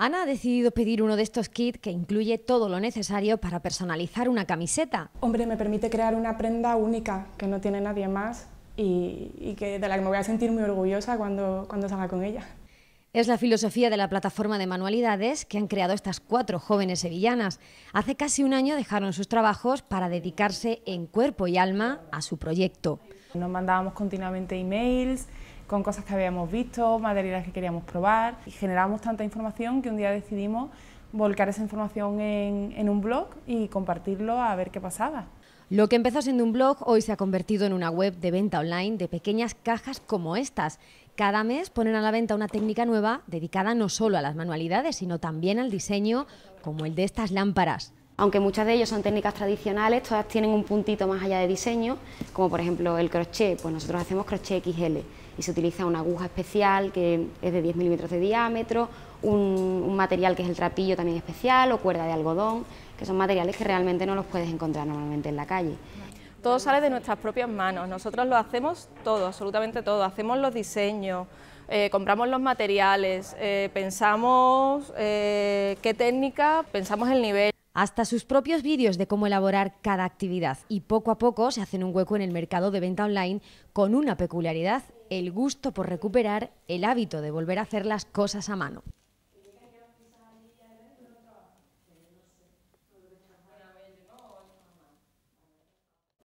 Ana ha decidido pedir uno de estos kits que incluye todo lo necesario para personalizar una camiseta. Hombre, me permite crear una prenda única que no tiene nadie más y, que, de la que me voy a sentir muy orgullosa cuando, cuando salga con ella. Es la filosofía de la plataforma de manualidades que han creado estas cuatro jóvenes sevillanas. Hace casi un año dejaron sus trabajos para dedicarse en cuerpo y alma a su proyecto. Nos mandábamos continuamente emails, con cosas que habíamos visto, materiales que queríamos probar. Y generamos tanta información que un día decidimos volcar esa información en, en un blog y compartirlo a ver qué pasaba. Lo que empezó siendo un blog hoy se ha convertido en una web de venta online de pequeñas cajas como estas. Cada mes ponen a la venta una técnica nueva dedicada no solo a las manualidades, sino también al diseño, como el de estas lámparas. Aunque muchas de ellas son técnicas tradicionales, todas tienen un puntito más allá de diseño, como por ejemplo el crochet, pues nosotros hacemos crochet XL y se utiliza una aguja especial que es de 10 milímetros de diámetro, un, material que es el trapillo también especial o cuerda de algodón, que son materiales que realmente no los puedes encontrar normalmente en la calle. Todo sale de nuestras propias manos, nosotros lo hacemos todo, absolutamente todo, hacemos los diseños, eh, compramos los materiales, eh, pensamos eh, qué técnica, pensamos el nivel hasta sus propios vídeos de cómo elaborar cada actividad y poco a poco se hacen un hueco en el mercado de venta online con una peculiaridad, el gusto por recuperar el hábito de volver a hacer las cosas a mano.